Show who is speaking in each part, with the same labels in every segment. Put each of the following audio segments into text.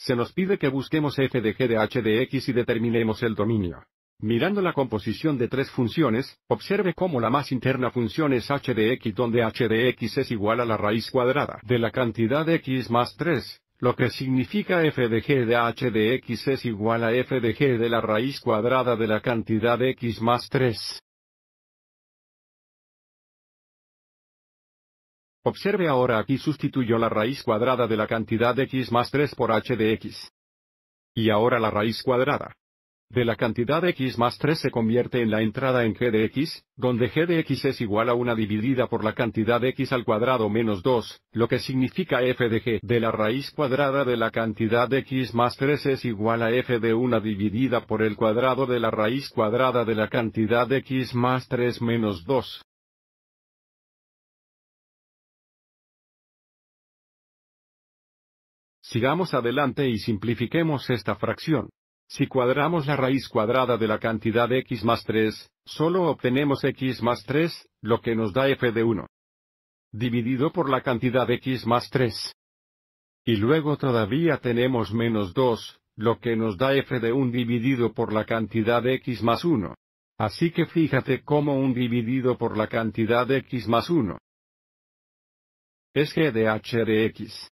Speaker 1: Se nos pide que busquemos f de g de h de x y determinemos el dominio. Mirando la composición de tres funciones, observe cómo la más interna función es h de x donde h de x es igual a la raíz cuadrada de la cantidad x más 3, lo que significa f de g de h de x es igual a f de g de la raíz cuadrada de la cantidad x más 3. Observe ahora aquí sustituyó la raíz cuadrada de la cantidad x más 3 por h de x. Y ahora la raíz cuadrada de la cantidad x más 3 se convierte en la entrada en g de x, donde g de x es igual a 1 dividida por la cantidad x al cuadrado menos 2, lo que significa f de g de la raíz cuadrada de la cantidad x más 3 es igual a f de 1 dividida por el cuadrado de la raíz cuadrada de la cantidad x más 3 menos 2. Sigamos adelante y simplifiquemos esta fracción. Si cuadramos la raíz cuadrada de la cantidad x más 3, solo obtenemos x más 3, lo que nos da f de 1. Dividido por la cantidad x más 3. Y luego todavía tenemos menos 2, lo que nos da f de 1 dividido por la cantidad x más 1. Así que fíjate cómo un dividido por la cantidad x más 1 es g de h de x.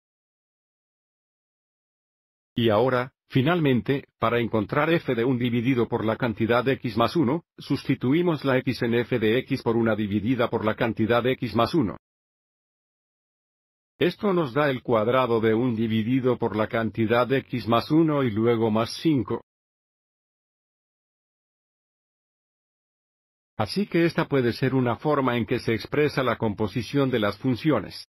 Speaker 1: Y ahora, finalmente, para encontrar f de 1 dividido por la cantidad x más 1, sustituimos la x en f de x por una dividida por la cantidad x más 1. Esto nos da el cuadrado de 1 dividido por la cantidad x más 1 y luego más 5. Así que esta puede ser una forma en que se expresa la composición de las funciones.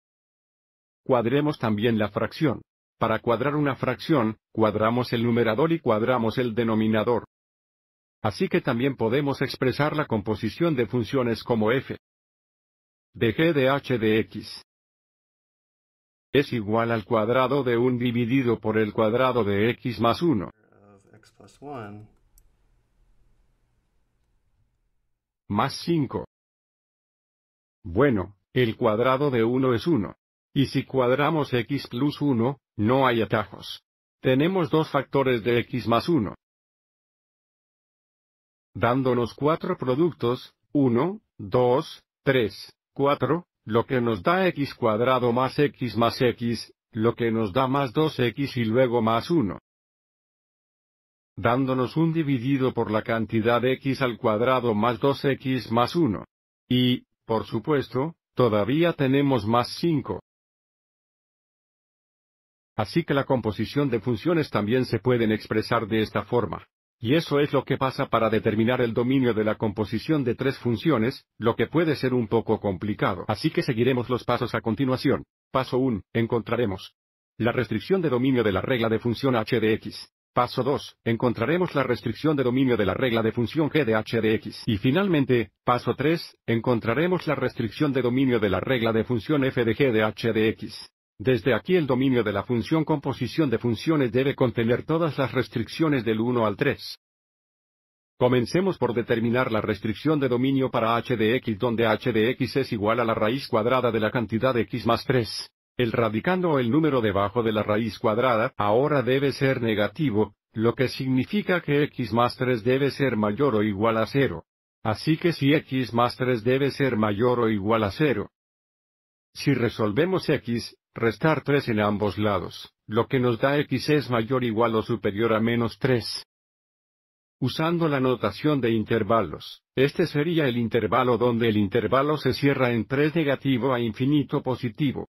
Speaker 1: Cuadremos también la fracción. Para cuadrar una fracción, cuadramos el numerador y cuadramos el denominador. Así que también podemos expresar la composición de funciones como f de g de h de x es igual al cuadrado de 1 dividido por el cuadrado de x más 1. Más 5. Bueno, el cuadrado de 1 es 1. Y si cuadramos x plus 1, no hay atajos. Tenemos dos factores de x más 1. Dándonos cuatro productos, 1, 2, 3, 4, lo que nos da x cuadrado más x más x, lo que nos da más 2x y luego más 1. Dándonos un dividido por la cantidad x al cuadrado más 2x más 1. Y, por supuesto, todavía tenemos más 5. Así que la composición de funciones también se pueden expresar de esta forma. Y eso es lo que pasa para determinar el dominio de la composición de tres funciones, lo que puede ser un poco complicado. Así que seguiremos los pasos a continuación. Paso 1. Encontraremos la restricción de dominio de la regla de función h de x. Paso 2. Encontraremos la restricción de dominio de la regla de función g de h de x. Y finalmente, paso 3. Encontraremos la restricción de dominio de la regla de función f de g de h de x. Desde aquí el dominio de la función composición de funciones debe contener todas las restricciones del 1 al 3. Comencemos por determinar la restricción de dominio para h de x donde h de x es igual a la raíz cuadrada de la cantidad de x más 3. El radicando o el número debajo de la raíz cuadrada ahora debe ser negativo, lo que significa que x más 3 debe ser mayor o igual a 0. Así que si x más 3 debe ser mayor o igual a 0. Si resolvemos x, restar 3 en ambos lados, lo que nos da x es mayor igual o superior a menos 3. Usando la notación de intervalos, este sería el intervalo donde el intervalo se cierra en 3 negativo a infinito positivo.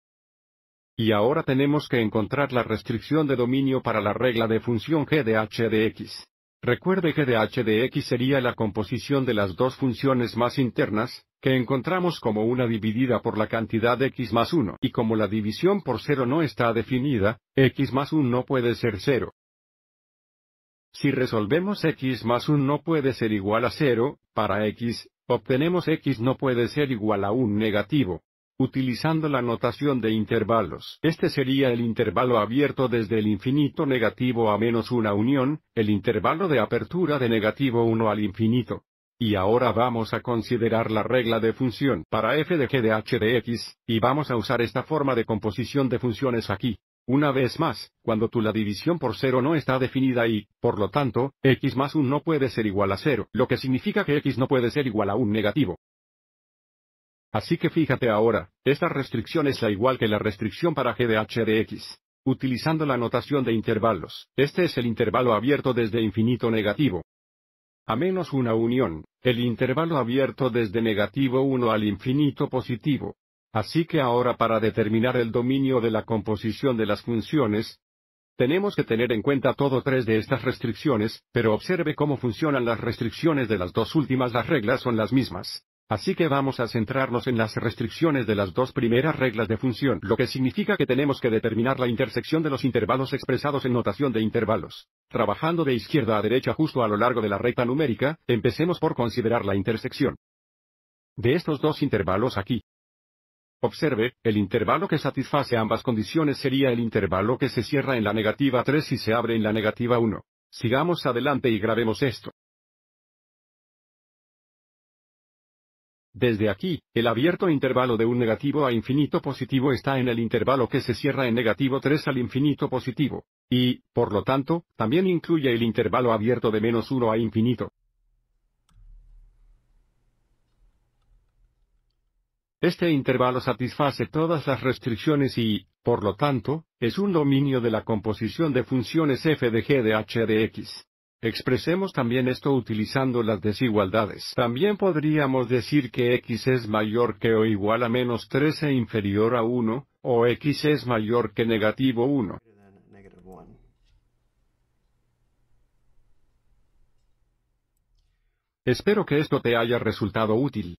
Speaker 1: Y ahora tenemos que encontrar la restricción de dominio para la regla de función g de h de x. Recuerde que dh de x sería la composición de las dos funciones más internas, que encontramos como una dividida por la cantidad x más 1 y como la división por 0 no está definida, x más 1 no puede ser 0. Si resolvemos x más 1 no puede ser igual a 0, para x, obtenemos x no puede ser igual a un negativo. Utilizando la notación de intervalos, este sería el intervalo abierto desde el infinito negativo a menos una unión, el intervalo de apertura de negativo 1 al infinito. Y ahora vamos a considerar la regla de función para f de g de h de x, y vamos a usar esta forma de composición de funciones aquí. Una vez más, cuando tu la división por cero no está definida y, por lo tanto, x más 1 no puede ser igual a cero, lo que significa que x no puede ser igual a un negativo. Así que fíjate ahora, esta restricción es la igual que la restricción para g de de x. Utilizando la notación de intervalos, este es el intervalo abierto desde infinito negativo. A menos una unión, el intervalo abierto desde negativo 1 al infinito positivo. Así que ahora para determinar el dominio de la composición de las funciones, tenemos que tener en cuenta todo tres de estas restricciones, pero observe cómo funcionan las restricciones de las dos últimas, las reglas son las mismas. Así que vamos a centrarnos en las restricciones de las dos primeras reglas de función, lo que significa que tenemos que determinar la intersección de los intervalos expresados en notación de intervalos. Trabajando de izquierda a derecha justo a lo largo de la recta numérica, empecemos por considerar la intersección de estos dos intervalos aquí. Observe, el intervalo que satisface ambas condiciones sería el intervalo que se cierra en la negativa 3 y se abre en la negativa 1. Sigamos adelante y grabemos esto. Desde aquí, el abierto intervalo de un negativo a infinito positivo está en el intervalo que se cierra en negativo 3 al infinito positivo. Y, por lo tanto, también incluye el intervalo abierto de menos 1 a infinito. Este intervalo satisface todas las restricciones y, por lo tanto, es un dominio de la composición de funciones f de g de h de x. Expresemos también esto utilizando las desigualdades. También podríamos decir que x es mayor que o igual a menos 13 e inferior a 1, o x es mayor que negativo 1. Espero que esto te haya resultado útil.